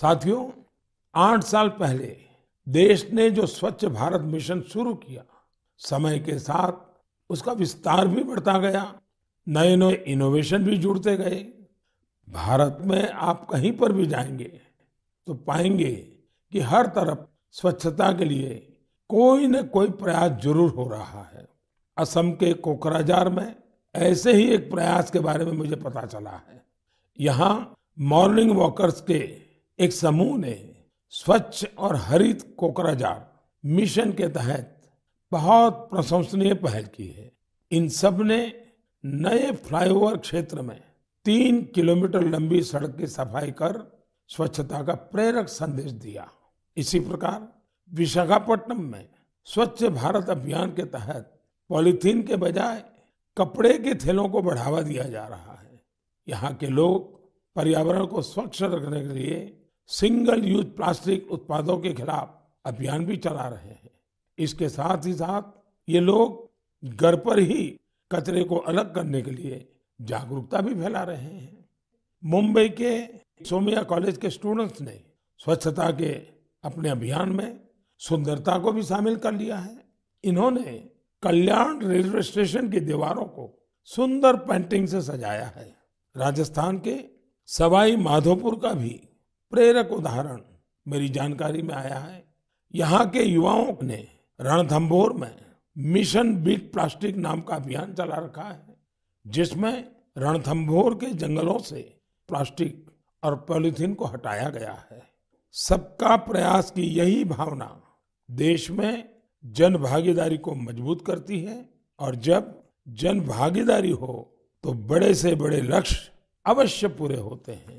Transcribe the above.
साथियों आठ साल पहले देश ने जो स्वच्छ भारत मिशन शुरू किया समय के साथ उसका विस्तार भी बढ़ता गया नए नए इनोवेशन भी जुड़ते गए भारत में आप कहीं पर भी जाएंगे तो पाएंगे कि हर तरफ स्वच्छता के लिए कोई न कोई प्रयास जरूर हो रहा है असम के कोकराजार में ऐसे ही एक प्रयास के बारे में मुझे पता चला है यहाँ मॉर्निंग वॉकर्स के एक समूह ने स्वच्छ और हरित कोकराजार मिशन के तहत बहुत प्रशंसनीय पहल की है इन सब ने नए फ्लाईओवर क्षेत्र में तीन किलोमीटर लंबी सड़क की सफाई कर स्वच्छता का प्रेरक संदेश दिया इसी प्रकार विशाखापट्टनम में स्वच्छ भारत अभियान के तहत पॉलिथीन के बजाय कपड़े के थैलों को बढ़ावा दिया जा रहा है यहाँ के लोग पर्यावरण को स्वच्छ रखने के लिए सिंगल यूज प्लास्टिक उत्पादों के खिलाफ अभियान भी चला रहे हैं इसके साथ ही साथ ये लोग घर पर ही कचरे को अलग करने के लिए जागरूकता भी फैला रहे हैं मुंबई के सोमिया कॉलेज के स्टूडेंट्स ने स्वच्छता के अपने अभियान में सुंदरता को भी शामिल कर लिया है इन्होंने कल्याण रेलवे स्टेशन की दीवारों को सुंदर पेंटिंग से सजाया है राजस्थान के सवाई माधोपुर का भी प्रेरक उदाहरण मेरी जानकारी में आया है यहाँ के युवाओं ने रणथम्भोर में मिशन बीट प्लास्टिक नाम का अभियान चला रखा है जिसमें रणथम्भोर के जंगलों से प्लास्टिक और पॉलिथीन को हटाया गया है सबका प्रयास की यही भावना देश में जन भागीदारी को मजबूत करती है और जब जन भागीदारी हो तो बड़े से बड़े लक्ष्य अवश्य पूरे होते हैं